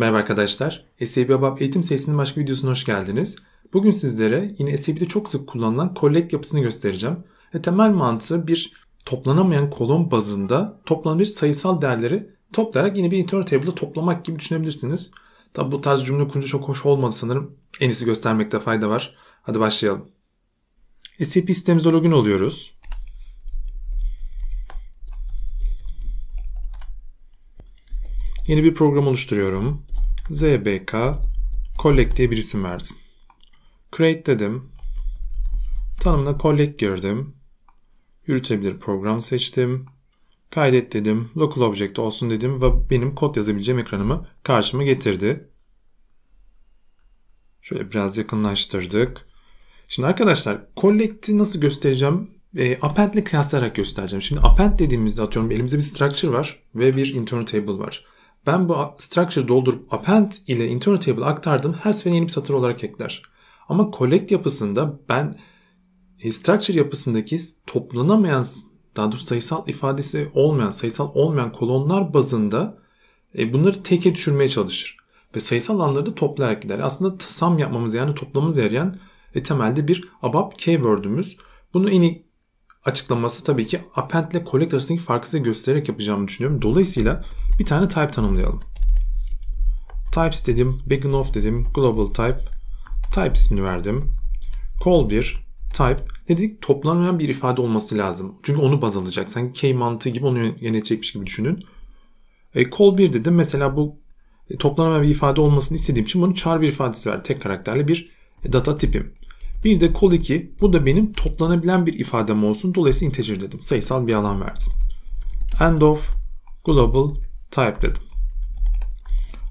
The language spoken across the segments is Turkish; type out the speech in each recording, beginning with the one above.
Merhaba arkadaşlar, SAP ABAP eğitim serisinin başka videosuna hoş geldiniz. Bugün sizlere yine SAP'de çok sık kullanılan collect yapısını göstereceğim. Ve temel mantığı bir toplanamayan kolon bazında toplanan bir sayısal değerleri toplayarak yine bir internal table'da toplamak gibi düşünebilirsiniz. Tabi bu tarz cümle kurunca çok hoş olmadı sanırım. En iyisi göstermekte fayda var. Hadi başlayalım. SAP sistemimize login oluyoruz. Yeni bir program oluşturuyorum zbk collect diye bir isim verdim. Create dedim. Tanımına collect girdim. Yürütebilir program seçtim. Kaydet dedim. Local object olsun dedim ve benim kod yazabileceğim ekranımı karşıma getirdi. Şöyle biraz yakınlaştırdık. Şimdi arkadaşlar collect'i nasıl göstereceğim? E, append'le kıyaslayarak göstereceğim. Şimdi append dediğimizde atıyorum elimizde bir structure var ve bir internal table var ben bu structure doldurup append ile internal table aktardım her seferinde yeni bir satır olarak ekler. Ama collect yapısında ben e, structure yapısındaki toplanamayan daha doğrusu sayısal ifadesi olmayan, sayısal olmayan kolonlar bazında e, bunları teke düşürmeye çalışır. Ve sayısal alanları da toplayarak gider. Aslında sum yapmamız yani toplamamız yarayan e, temelde bir abap keyword'ümüz. Bunu en iyi açıklaması tabii ki append ile collect arasındaki farkı size göstererek yapacağımı düşünüyorum. Dolayısıyla bir tane type tanımlayalım. Types dedim, begin of dedim, global type, type ismini verdim. Call 1 type ne dedik? Toplanmayan bir ifade olması lazım. Çünkü onu baz alacak. Sanki key mantığı gibi onu yönetecekmiş gibi düşünün. E, call 1 dedim. Mesela bu e, toplanmayan bir ifade olmasını istediğim için bunu çağır bir ifadesi ver. Tek karakterli bir data tipim. Bir de kol 2. Bu da benim toplanabilen bir ifadem olsun. Dolayısıyla integer dedim. Sayısal bir alan verdim. End of global type dedim.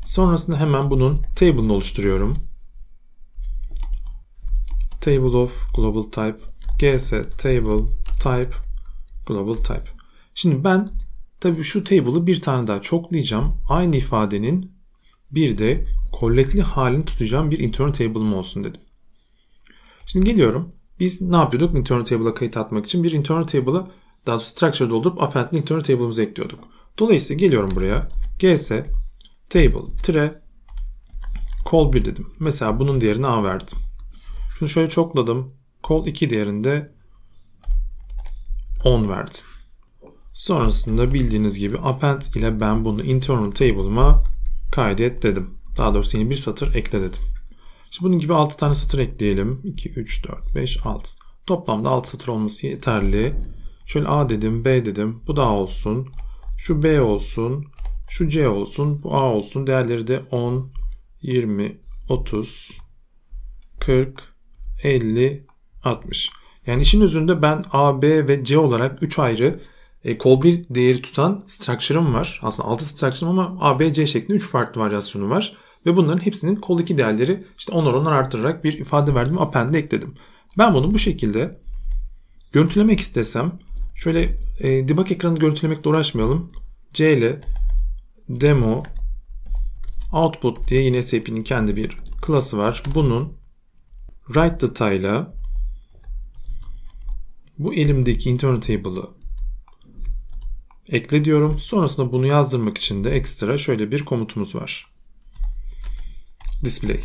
Sonrasında hemen bunun table'ını oluşturuyorum. Table of global type gs table type global type. Şimdi ben tabii şu table'ı bir tane daha çoklayacağım. Aynı ifadenin bir de kolekli halini tutacağım bir internal table'ım olsun dedim. Şimdi geliyorum. Biz ne yapıyorduk? Internal table'a kayıt atmak için bir internal table'ı daha doğrusu structure doldurup append'in internal table'ımıza ekliyorduk. Dolayısıyla geliyorum buraya. gs table tire call 1 dedim. Mesela bunun değerini a verdim. Şunu şöyle çokladım. Call 2 değerinde 10 verdim. Sonrasında bildiğiniz gibi append ile ben bunu internal table'ıma kaydet dedim. Daha doğrusu yeni bir satır ekle dedim. Şimdi bunun gibi 6 tane satır ekleyelim. 2, 3, 4, 5, 6. Toplamda 6 satır olması yeterli. Şöyle A dedim, B dedim. Bu da A olsun. Şu B olsun. Şu C olsun. Bu A olsun. Değerleri de 10, 20, 30, 40, 50, 60. Yani işin özünde ben A, B ve C olarak 3 ayrı e, kol bir değeri tutan structure'ım var. Aslında 6 structure'ım ama A, B, C şeklinde 3 farklı varyasyonu var. Ve bunların hepsinin koldaki değerleri işte onar onar artırarak bir ifade verdim. Append'e ekledim. Ben bunu bu şekilde görüntülemek istesem şöyle e, debug ekranı görüntülemekle uğraşmayalım. C ile demo output diye yine SAP'nin kendi bir klası var. Bunun write data ile bu elimdeki internal table'ı ekle diyorum. Sonrasında bunu yazdırmak için de ekstra şöyle bir komutumuz var display.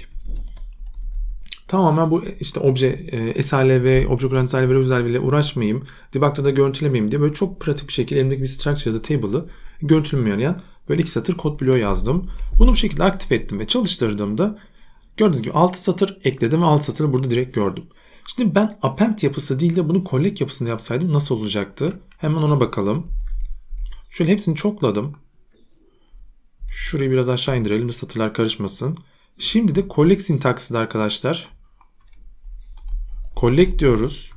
Tamamen bu e, işte obje e, SLV, Object Oriented özel özelliğiyle uğraşmayayım, debug'da da görüntülemeyeyim diye böyle çok pratik bir şekilde elimdeki bir structure ya da table'ı görüntülemeyen böyle iki satır kod bloğu yazdım. Bunu bu şekilde aktif ettim ve çalıştırdığımda gördüğünüz gibi 6 satır ekledim ve 6 satırı burada direkt gördüm. Şimdi ben append yapısı değil de bunu collect yapısında yapsaydım nasıl olacaktı? Hemen ona bakalım. Şöyle hepsini çokladım. Şurayı biraz aşağı indirelim de satırlar karışmasın. Şimdi de collect sintaksıda arkadaşlar. Collect diyoruz.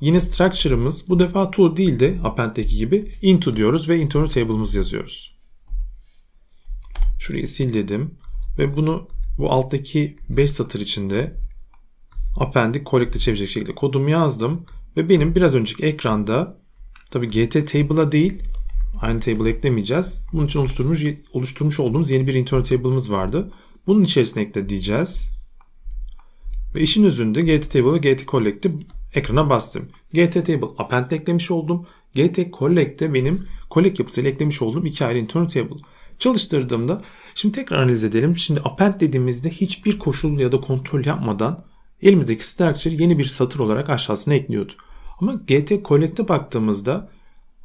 Yine structure'ımız bu defa to değil de append'deki gibi into diyoruz ve internal table'ımızı yazıyoruz. Şurayı sil dedim. Ve bunu bu alttaki 5 satır içinde append'i collect'e çevirecek şekilde kodumu yazdım. Ve benim biraz önceki ekranda tabi gt table'a değil aynı table eklemeyeceğiz. Bunun için oluşturmuş, oluşturmuş olduğumuz yeni bir internal table'ımız vardı. Bunun içerisine de diyeceğiz. Ve işin özünde table ve collect'i ekrana bastım. table append eklemiş oldum. GTCollect'te benim collect yapısıyla eklemiş olduğum iki ayrı internal table. Çalıştırdığımda şimdi tekrar analiz edelim. Şimdi append dediğimizde hiçbir koşul ya da kontrol yapmadan elimizdeki structure yeni bir satır olarak aşağısına ekliyordu. Ama GT Collect'e baktığımızda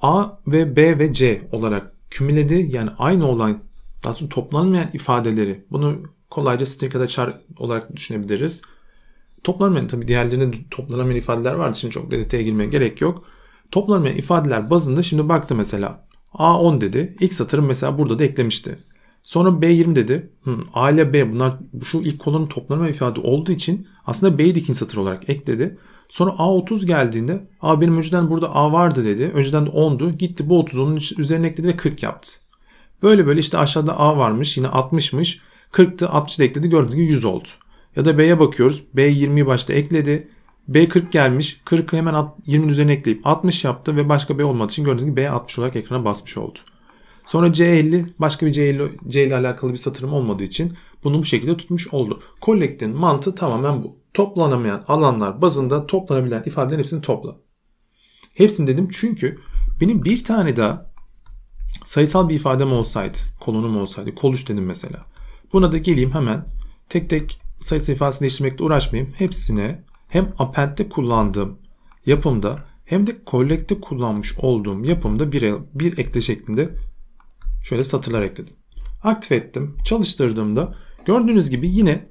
A ve B ve C olarak kümüledi yani aynı olan daha sonra toplanmayan ifadeleri bunu kolayca stekada çar olarak düşünebiliriz. Toplanmayan tabi diğerlerinde toplanamayan ifadeler vardı. Şimdi çok detaya girmeye gerek yok. Toplanmayan ifadeler bazında şimdi baktı mesela. A10 dedi. İlk satırı mesela burada da eklemişti. Sonra B20 dedi. Hmm, A ile B bunlar şu ilk kolonun toplanma ifade olduğu için aslında B'yi de satır olarak ekledi. Sonra A30 geldiğinde A benim önceden burada A vardı dedi. Önceden de 10'du. Gitti bu 30'un üzerine ekledi ve 40 yaptı. Böyle böyle işte aşağıda A varmış yine 60'mış. 40'tı 60 ekledi gördüğünüz gibi 100 oldu. Ya da B'ye bakıyoruz. B 20'yi başta ekledi. B 40 gelmiş. 40'ı hemen 20'nin üzerine ekleyip 60 yaptı ve başka B olmadığı için gördüğünüz gibi B 60 olarak ekrana basmış oldu. Sonra C50 başka bir C50, C ile alakalı bir satırım olmadığı için bunu bu şekilde tutmuş oldu. Collect'in mantığı tamamen bu. Toplanamayan alanlar bazında toplanabilen ifadelerin hepsini topla. Hepsini dedim çünkü benim bir tane daha sayısal bir ifadem olsaydı, kolonum olsaydı, kol 3 dedim mesela. Buna da geleyim hemen tek tek sayısal ifadesini değiştirmekle uğraşmayayım. Hepsine hem append'de kullandığım yapımda hem de collect'te kullanmış olduğum yapımda bir, bir ekle şeklinde şöyle satırlar ekledim. Aktif ettim. Çalıştırdığımda gördüğünüz gibi yine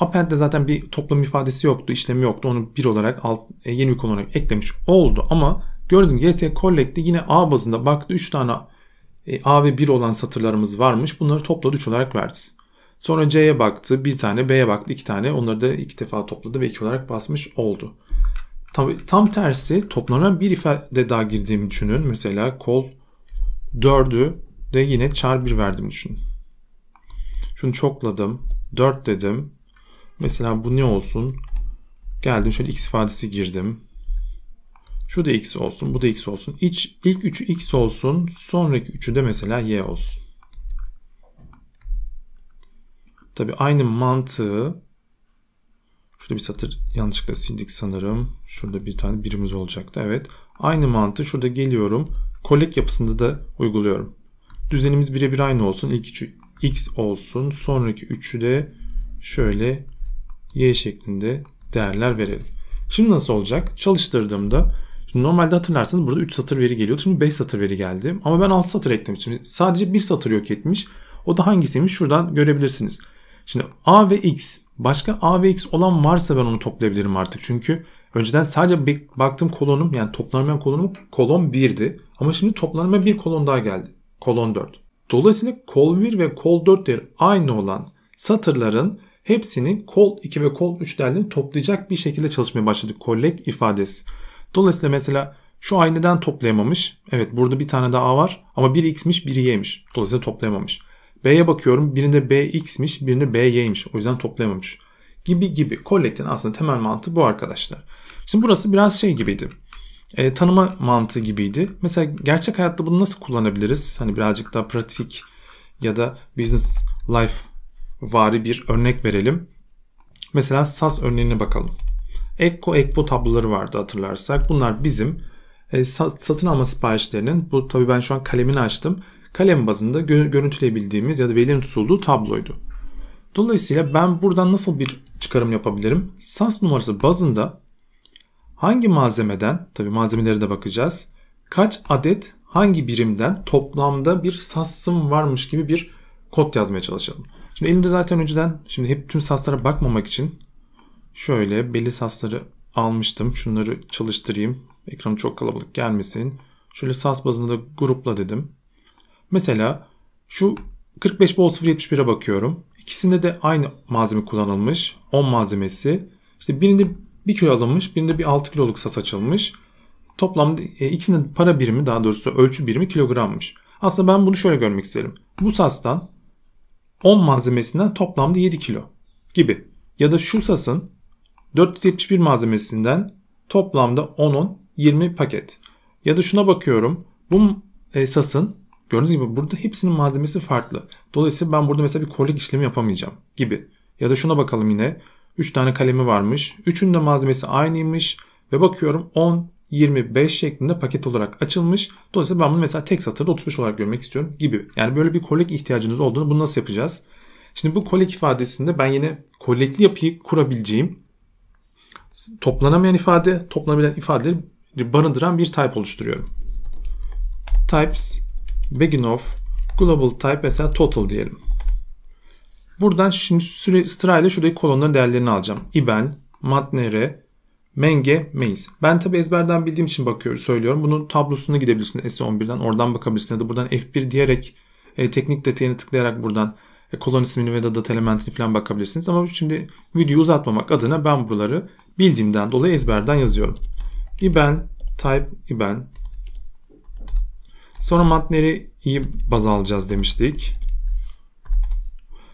append'de zaten bir toplam ifadesi yoktu, işlemi yoktu. Onu bir olarak alt, e, yeni bir kolon olarak eklemiş oldu ama gördüğünüz gibi GT collect'te yine A bazında baktı 3 tane e, A ve 1 olan satırlarımız varmış. Bunları topladı 3 olarak verdi. Sonra C'ye baktı. Bir tane B'ye baktı. iki tane. Onları da iki defa topladı ve 2 olarak basmış oldu. Tam, tam tersi toplanan bir ifade daha girdiğimi düşünün. Mesela kol 4'ü de yine çar 1 verdim düşünün. Şunu çokladım. 4 dedim. Mesela bu ne olsun? Geldim şöyle x ifadesi girdim. Şu da x olsun, bu da x olsun. İç, ilk üçü x olsun, sonraki üçü de mesela y olsun. Tabi aynı mantığı şurada bir satır yanlışlıkla sildik sanırım. Şurada bir tane birimiz olacaktı. Evet. Aynı mantığı şurada geliyorum. Kolek yapısında da uyguluyorum. Düzenimiz birebir aynı olsun. İlk üçü x olsun. Sonraki üçü de şöyle y şeklinde değerler verelim. Şimdi nasıl olacak? Çalıştırdığımda Şimdi normalde hatırlarsanız burada 3 satır veri geliyordu. Şimdi 5 satır veri geldi. Ama ben 6 satır eklemişim sadece 1 satır yok etmiş. O da hangisiymiş şuradan görebilirsiniz. Şimdi A ve X. Başka A ve X olan varsa ben onu toplayabilirim artık. Çünkü önceden sadece baktığım kolonum yani toplanmayan kolonum kolon 1'di. Ama şimdi toplanmayan bir kolon daha geldi. Kolon 4. Dolayısıyla kol 1 ve kol 4 değeri aynı olan satırların hepsini kol 2 ve kol 3 değerlerini toplayacak bir şekilde çalışmaya başladık. Collect ifadesi. Dolayısıyla mesela şu ay neden toplayamamış? Evet burada bir tane daha var ama bir x'miş biri y'miş. Dolayısıyla toplayamamış. B'ye bakıyorum birinde b x'miş birinde b y'miş. O yüzden toplayamamış. Gibi gibi. Kolektin aslında temel mantığı bu arkadaşlar. Şimdi burası biraz şey gibiydi. E, tanıma mantığı gibiydi. Mesela gerçek hayatta bunu nasıl kullanabiliriz? Hani birazcık daha pratik ya da business life vari bir örnek verelim. Mesela SAS örneğine bakalım. Ekko Ekpo tabloları vardı hatırlarsak. Bunlar bizim e, satın alma siparişlerinin bu tabii ben şu an kalemini açtım. Kalem bazında gö- görüntüleyebildiğimiz ya da belirli tutulduğu tabloydu. Dolayısıyla ben buradan nasıl bir çıkarım yapabilirim? SAS numarası bazında hangi malzemeden, tabii malzemeleri de bakacağız. Kaç adet hangi birimden toplamda bir sassım varmış gibi bir kod yazmaya çalışalım. Şimdi elimde zaten önceden şimdi hep tüm saslara bakmamak için Şöyle beli sasları almıştım. Şunları çalıştırayım. Ekranı çok kalabalık gelmesin. Şöyle sas bazında grupla dedim. Mesela şu 45 bol 071'e bakıyorum. İkisinde de aynı malzeme kullanılmış. 10 malzemesi. İşte birinde 1 kilo alınmış, birinde bir 6 kiloluk sas açılmış. Toplam e, ikisinin para birimi daha doğrusu ölçü birimi kilogrammış. Aslında ben bunu şöyle görmek isterim. Bu sastan 10 malzemesinden toplamda 7 kilo gibi. Ya da şu sasın 471 malzemesinden toplamda 10'un 20 paket. Ya da şuna bakıyorum. Bu esasın gördüğünüz gibi burada hepsinin malzemesi farklı. Dolayısıyla ben burada mesela bir kolik işlemi yapamayacağım gibi. Ya da şuna bakalım yine. 3 tane kalemi varmış. Üçünün de malzemesi aynıymış. Ve bakıyorum 10, 25 şeklinde paket olarak açılmış. Dolayısıyla ben bunu mesela tek satırda 35 olarak görmek istiyorum gibi. Yani böyle bir kolek ihtiyacınız olduğunu bunu nasıl yapacağız? Şimdi bu kolek ifadesinde ben yine kolekli yapıyı kurabileceğim toplanamayan ifade, toplanabilen ifadeleri barındıran bir type oluşturuyorum. Types begin of global type mesela total diyelim. Buradan şimdi süre, sırayla şuradaki kolonların değerlerini alacağım. Iben, Matnere, Menge, Meis. Ben tabi ezberden bildiğim için bakıyorum, söylüyorum. Bunun tablosuna gidebilirsin S11'den. Oradan bakabilirsin ya da buradan F1 diyerek e, teknik detayını tıklayarak buradan e, kolon ismini ve data elementini falan bakabilirsiniz. Ama şimdi videoyu uzatmamak adına ben buraları bildiğimden dolayı ezberden yazıyorum. IBAN, type IBAN. Sonra matleri iyi baz alacağız demiştik.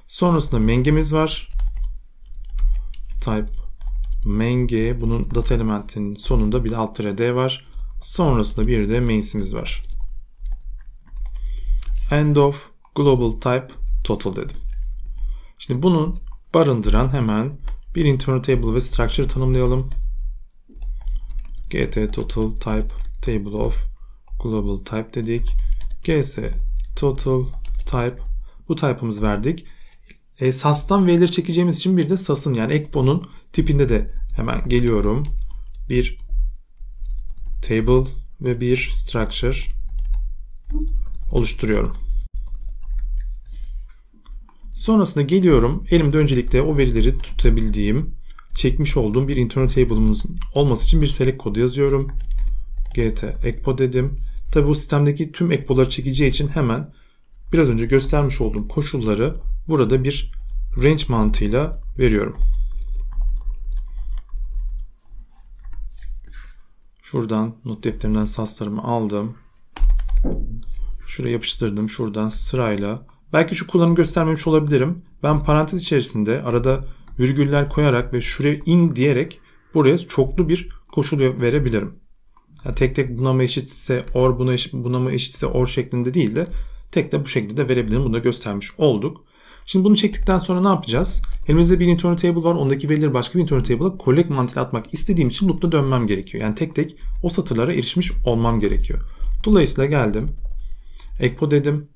Sonrasında mengemiz var. Type menge. Bunun data elementinin sonunda bir de alt d var. Sonrasında bir de mains'imiz var. End of global type total dedim. Şimdi bunun barındıran hemen bir internal table ve structure tanımlayalım. gt total type table of global type dedik. gs total type bu type'ımız verdik. E, SAS'tan verileri çekeceğimiz için bir de SAS'ın yani ekbonun tipinde de hemen geliyorum. Bir table ve bir structure oluşturuyorum. Sonrasında geliyorum. Elimde öncelikle o verileri tutabildiğim, çekmiş olduğum bir internal table'ımızın olması için bir select kodu yazıyorum. gt ekpo dedim. Tabi bu sistemdeki tüm ekpoları çekeceği için hemen biraz önce göstermiş olduğum koşulları burada bir range mantığıyla veriyorum. Şuradan not defterimden saslarımı aldım. Şuraya yapıştırdım. Şuradan sırayla Belki şu kullanım göstermemiş olabilirim. Ben parantez içerisinde arada virgüller koyarak ve şuraya in diyerek buraya çoklu bir koşul verebilirim. Yani tek tek buna mı eşitse or buna, eşit, buna mı eşitse or şeklinde değil de tek de bu şekilde verebilirim. Bunu da göstermiş olduk. Şimdi bunu çektikten sonra ne yapacağız? Elimizde bir internal table var. Ondaki verileri başka bir internal table'a collect mantığıyla atmak istediğim için loop'ta dönmem gerekiyor. Yani tek tek o satırlara erişmiş olmam gerekiyor. Dolayısıyla geldim. Ekpo dedim.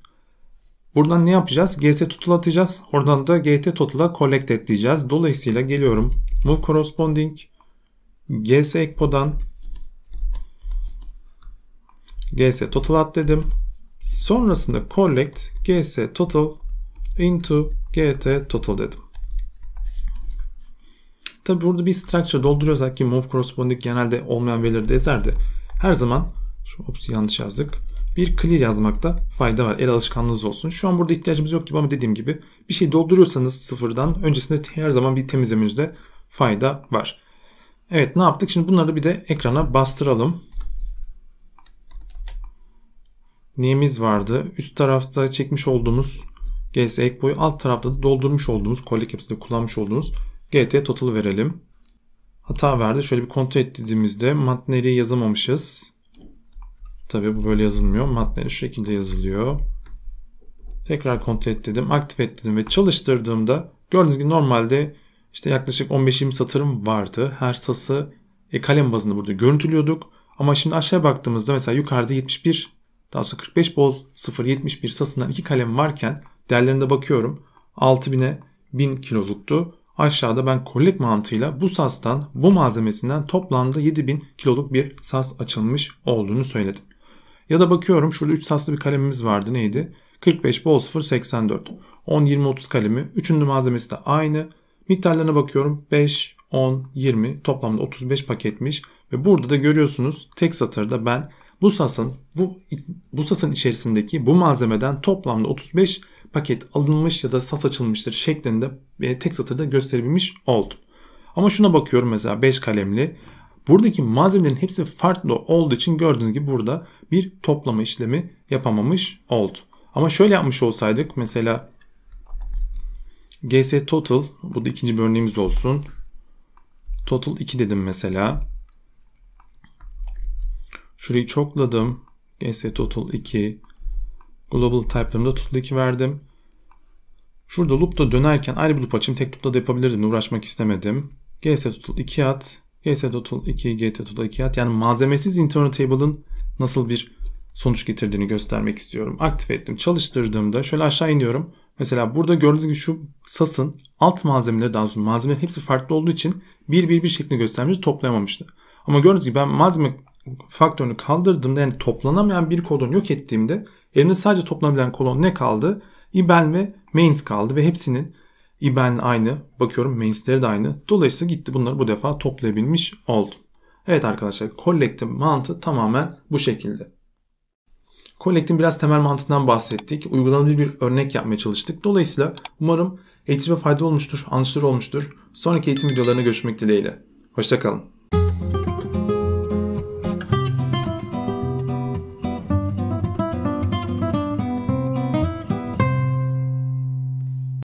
Buradan ne yapacağız? GS total atacağız. Oradan da GT total'a collect et diyeceğiz. Dolayısıyla geliyorum. Move corresponding GS ekpodan GS total at dedim. Sonrasında collect GS total into GT total dedim. Tabi burada bir structure dolduruyoruz ki move corresponding genelde olmayan verileri de ezerdi. Her zaman şu ops yanlış yazdık bir clear yazmakta fayda var. El alışkanlığınız olsun. Şu an burada ihtiyacımız yok gibi ama dediğim gibi bir şey dolduruyorsanız sıfırdan öncesinde her zaman bir temizlemenizde fayda var. Evet ne yaptık? Şimdi bunları bir de ekrana bastıralım. Neyimiz vardı? Üst tarafta çekmiş olduğumuz GS ek boyu alt tarafta da doldurmuş olduğumuz kollek hepsinde kullanmış olduğumuz GT total verelim. Hata verdi. Şöyle bir kontrol ettiğimizde maddeleri yazamamışız. Tabii bu böyle yazılmıyor. Maddeleri şu şekilde yazılıyor. Tekrar kontrol et dedim. Aktif et dedim ve çalıştırdığımda gördüğünüz gibi normalde işte yaklaşık 15-20 satırım vardı. Her sası e, kalem bazında burada görüntülüyorduk. Ama şimdi aşağı baktığımızda mesela yukarıda 71 daha sonra 45 bol 0 71 sasından iki kalem varken değerlerine bakıyorum. 6000'e 1000 kiloluktu. Aşağıda ben kollek mantığıyla bu sastan bu malzemesinden toplamda 7000 kiloluk bir sas açılmış olduğunu söyledim. Ya da bakıyorum şurada 3 saslı bir kalemimiz vardı neydi? 45 bol 0 84. 10 20 30 kalemi. Üçünün malzemesi de aynı. Miktarlarına bakıyorum 5 10 20 toplamda 35 paketmiş. Ve burada da görüyorsunuz tek satırda ben bu sasın bu bu sasın içerisindeki bu malzemeden toplamda 35 paket alınmış ya da sas açılmıştır şeklinde e, tek satırda gösterebilmiş oldum. Ama şuna bakıyorum mesela 5 kalemli Buradaki malzemelerin hepsi farklı olduğu için gördüğünüz gibi burada bir toplama işlemi yapamamış oldu. Ama şöyle yapmış olsaydık mesela gs total bu da ikinci bir örneğimiz olsun. Total 2 dedim mesela. Şurayı çokladım. gs total 2 global type'larımda total 2 verdim. Şurada loop'ta dönerken ayrı bir loop açayım. Tek loop'la da yapabilirdim. Uğraşmak istemedim. gs total 2 at. GS.tool 2, GT.tool 2 at. Yani malzemesiz internal table'ın nasıl bir sonuç getirdiğini göstermek istiyorum. Aktif ettim. Çalıştırdığımda şöyle aşağı iniyorum. Mesela burada gördüğünüz gibi şu SAS'ın alt malzemeleri daha doğrusu malzemelerin hepsi farklı olduğu için bir bir bir şeklinde göstermiş toplayamamıştı. Ama gördüğünüz gibi ben malzeme faktörünü kaldırdığımda yani toplanamayan bir kolon yok ettiğimde elimde sadece toplanabilen kolon ne kaldı? IBEL ve mains kaldı ve hepsinin IBAN aynı. Bakıyorum mainsleri de aynı. Dolayısıyla gitti bunları bu defa toplayabilmiş oldum. Evet arkadaşlar collect'in mantığı tamamen bu şekilde. Collect'in biraz temel mantığından bahsettik. Uygulanabilir bir örnek yapmaya çalıştık. Dolayısıyla umarım eğitime fayda olmuştur, anlaşılır olmuştur. Sonraki eğitim videolarına görüşmek dileğiyle. Hoşçakalın.